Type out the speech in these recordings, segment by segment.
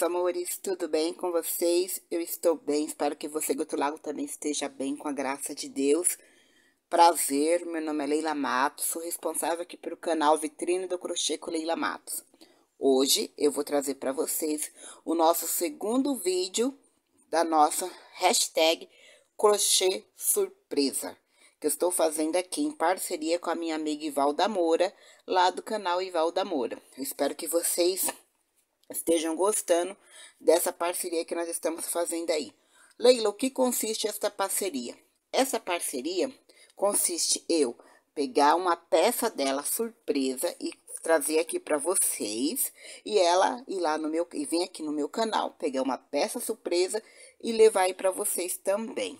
meus amores, tudo bem com vocês? Eu estou bem, espero que você, do outro lado, também esteja bem, com a graça de Deus. Prazer, meu nome é Leila Matos, sou responsável aqui pelo canal Vitrine do Crochê com Leila Matos. Hoje eu vou trazer para vocês o nosso segundo vídeo da nossa hashtag Crochê Surpresa, que eu estou fazendo aqui em parceria com a minha amiga Ivalda Moura, lá do canal Ivalda Moura. Eu espero que vocês estejam gostando dessa parceria que nós estamos fazendo aí. Leila, o que consiste esta parceria? Essa parceria consiste eu pegar uma peça dela surpresa e trazer aqui para vocês e ela ir lá no meu e vir aqui no meu canal pegar uma peça surpresa e levar aí para vocês também.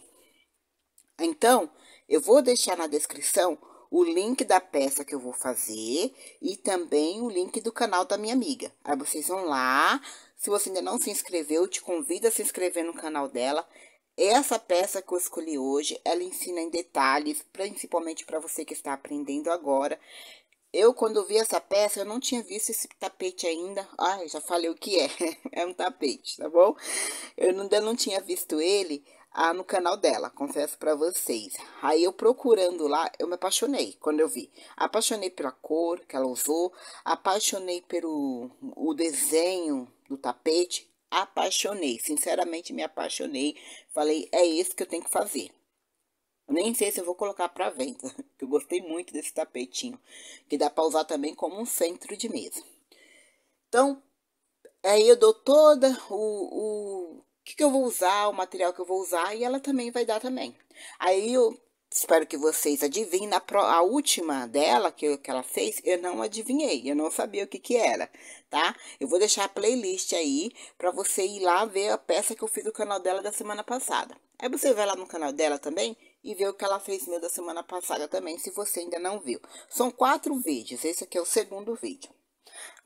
Então, eu vou deixar na descrição o link da peça que eu vou fazer e também o link do canal da minha amiga. Aí vocês vão lá. Se você ainda não se inscreveu, eu te convido a se inscrever no canal dela. Essa peça que eu escolhi hoje, ela ensina em detalhes, principalmente para você que está aprendendo agora. Eu, quando vi essa peça, eu não tinha visto esse tapete ainda. Ai, já falei o que é. É um tapete, tá bom? Eu ainda não tinha visto ele ah, no canal dela, confesso para vocês. Aí eu procurando lá, eu me apaixonei quando eu vi. Apaixonei pela cor que ela usou, apaixonei pelo o desenho do tapete, apaixonei, sinceramente me apaixonei. Falei, é isso que eu tenho que fazer. Nem sei se eu vou colocar para venda, que eu gostei muito desse tapetinho, que dá para usar também como um centro de mesa. Então, aí eu dou toda o, o que, que eu vou usar, o material que eu vou usar, e ela também vai dar também. Aí eu espero que vocês adivinhem. A, pro, a última dela, que, que ela fez, eu não adivinhei, eu não sabia o que, que era, tá? Eu vou deixar a playlist aí para você ir lá ver a peça que eu fiz no canal dela da semana passada. Aí você vai lá no canal dela também e ver o que ela fez meu da semana passada também, se você ainda não viu. São quatro vídeos, esse aqui é o segundo vídeo.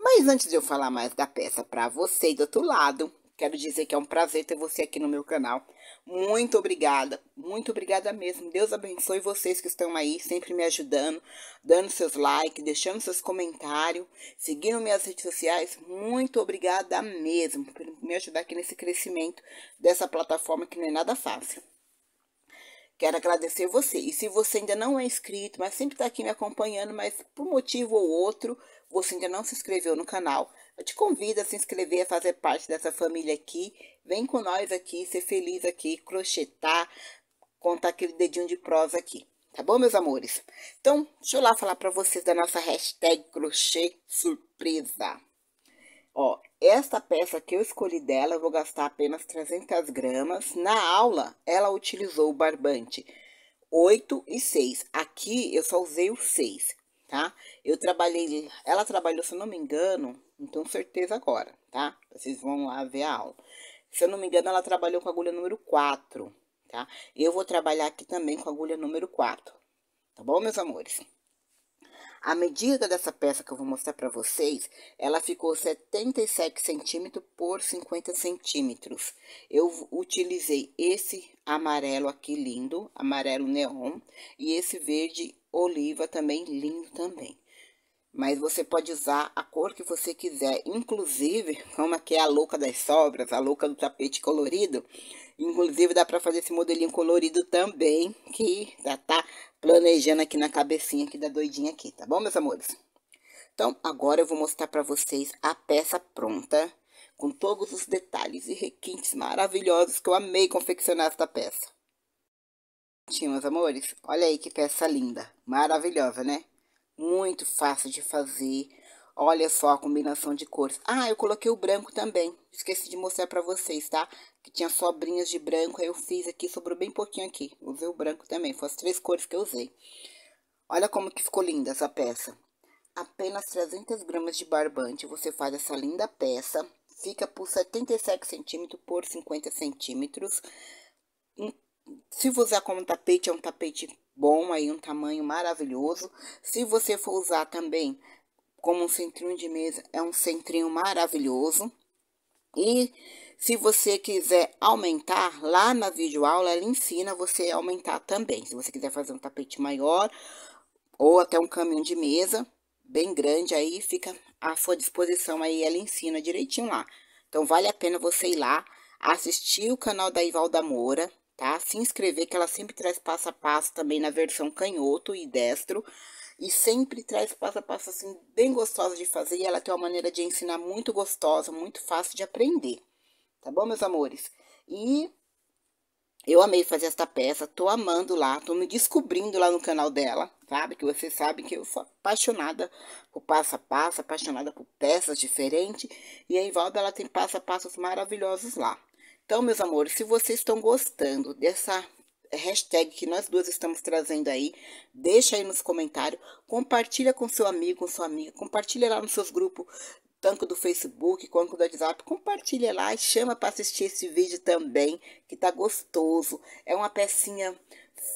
Mas antes de eu falar mais da peça para você do outro lado, Quero dizer que é um prazer ter você aqui no meu canal. Muito obrigada, muito obrigada mesmo. Deus abençoe vocês que estão aí, sempre me ajudando, dando seus likes, deixando seus comentários, seguindo minhas redes sociais. Muito obrigada mesmo por me ajudar aqui nesse crescimento dessa plataforma que não é nada fácil. Quero agradecer você. E se você ainda não é inscrito, mas sempre está aqui me acompanhando, mas por um motivo ou outro, você ainda não se inscreveu no canal, eu te convido a se inscrever, a fazer parte dessa família aqui. Vem com nós aqui, ser feliz aqui, crochetar, contar aquele dedinho de prosa aqui. Tá bom, meus amores? Então, deixa eu lá falar para vocês da nossa hashtag crochê surpresa. Ó, esta peça que eu escolhi dela, eu vou gastar apenas 300 gramas. Na aula, ela utilizou o barbante 8 e 6. Aqui, eu só usei o 6, tá? Eu trabalhei, ela trabalhou, se eu não me engano, então certeza agora, tá? Vocês vão lá ver a aula. Se eu não me engano, ela trabalhou com agulha número 4, tá? Eu vou trabalhar aqui também com agulha número 4, tá bom, meus amores? A medida dessa peça que eu vou mostrar para vocês, ela ficou 77 centímetros por 50 centímetros. Eu utilizei esse amarelo aqui lindo, amarelo neon, e esse verde oliva também lindo também. Mas você pode usar a cor que você quiser, inclusive, como aqui é, é a louca das sobras, a louca do tapete colorido, Inclusive, dá para fazer esse modelinho colorido também, que já tá planejando aqui na cabecinha aqui da doidinha aqui, tá bom, meus amores? Então, agora eu vou mostrar para vocês a peça pronta, com todos os detalhes e requintes maravilhosos que eu amei confeccionar esta peça. Tinha, meus amores, olha aí que peça linda, maravilhosa, né? Muito fácil de fazer, Olha só a combinação de cores. Ah, eu coloquei o branco também. Esqueci de mostrar para vocês, tá? Que tinha sobrinhas de branco, aí eu fiz aqui, sobrou bem pouquinho aqui. Usei o branco também, foram as três cores que eu usei. Olha como que ficou linda essa peça. Apenas 300 gramas de barbante, você faz essa linda peça. Fica por 77 centímetros por 50 centímetros. Hum, se você usar como tapete, é um tapete bom aí, um tamanho maravilhoso. Se você for usar também como um centrinho de mesa, é um centrinho maravilhoso. E se você quiser aumentar, lá na videoaula ela ensina você a aumentar também. Se você quiser fazer um tapete maior ou até um caminho de mesa bem grande, aí fica à sua disposição, aí ela ensina direitinho lá. Então, vale a pena você ir lá, assistir o canal da Ivalda Moura, tá? Se inscrever, que ela sempre traz passo a passo também na versão canhoto e destro, e sempre traz passo a passo assim bem gostosa de fazer e ela tem uma maneira de ensinar muito gostosa, muito fácil de aprender. Tá bom, meus amores? E eu amei fazer esta peça, tô amando lá, tô me descobrindo lá no canal dela, sabe? Que vocês sabem que eu sou apaixonada por passo a passo, apaixonada por peças diferentes. E a Ivalda, ela tem passo a passos maravilhosos lá. Então, meus amores, se vocês estão gostando dessa hashtag que nós duas estamos trazendo aí. Deixa aí nos comentários. Compartilha com seu amigo, com sua amiga. Compartilha lá nos seus grupos, tanto do Facebook quanto do WhatsApp. Compartilha lá e chama para assistir esse vídeo também, que tá gostoso. É uma pecinha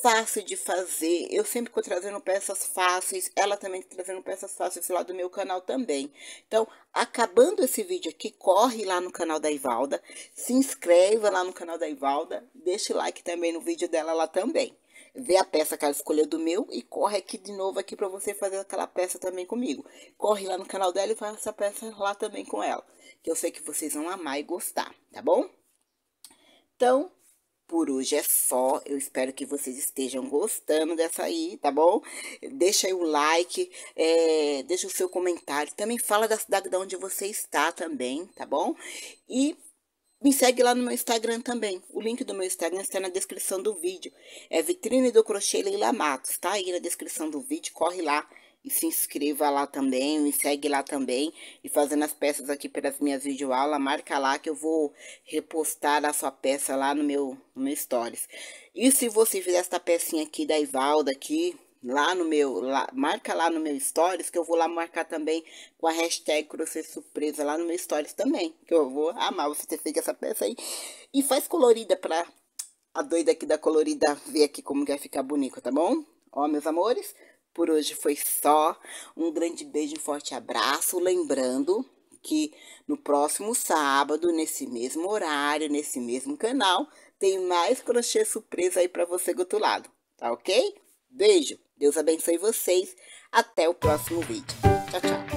fácil de fazer. Eu sempre estou trazendo peças fáceis, ela também está trazendo peças fáceis lá do meu canal também. Então, acabando esse vídeo aqui, corre lá no canal da Ivalda, se inscreva lá no canal da Ivalda, Deixe like também no vídeo dela lá também. Vê a peça que ela escolheu do meu e corre aqui de novo aqui para você fazer aquela peça também comigo. Corre lá no canal dela e faça a peça lá também com ela, que eu sei que vocês vão amar e gostar, tá bom? Então, por hoje é só. Eu espero que vocês estejam gostando dessa aí, tá bom? Deixa aí o like, é, deixa o seu comentário. Também fala da cidade de onde você está também, tá bom? E me segue lá no meu Instagram também. O link do meu Instagram está na descrição do vídeo. É Vitrine do Crochê Leila Matos, tá aí na descrição do vídeo. Corre lá e se inscreva lá também, me segue lá também. E fazendo as peças aqui pelas minhas videoaulas, marca lá que eu vou repostar a sua peça lá no meu, no meu stories. E se você fizer esta pecinha aqui da Ivalda aqui, lá no meu, lá, marca lá no meu stories, que eu vou lá marcar também com a hashtag Crochê Surpresa lá no meu stories também, que eu vou amar você ter feito essa peça aí. E faz colorida pra a doida aqui da colorida ver aqui como que vai ficar bonito, tá bom? Ó, meus amores, por hoje foi só. Um grande beijo, um forte abraço. Lembrando que no próximo sábado, nesse mesmo horário, nesse mesmo canal, tem mais crochê surpresa aí para você gotulado, tá ok? Beijo, Deus abençoe vocês, até o próximo vídeo. Tchau, tchau.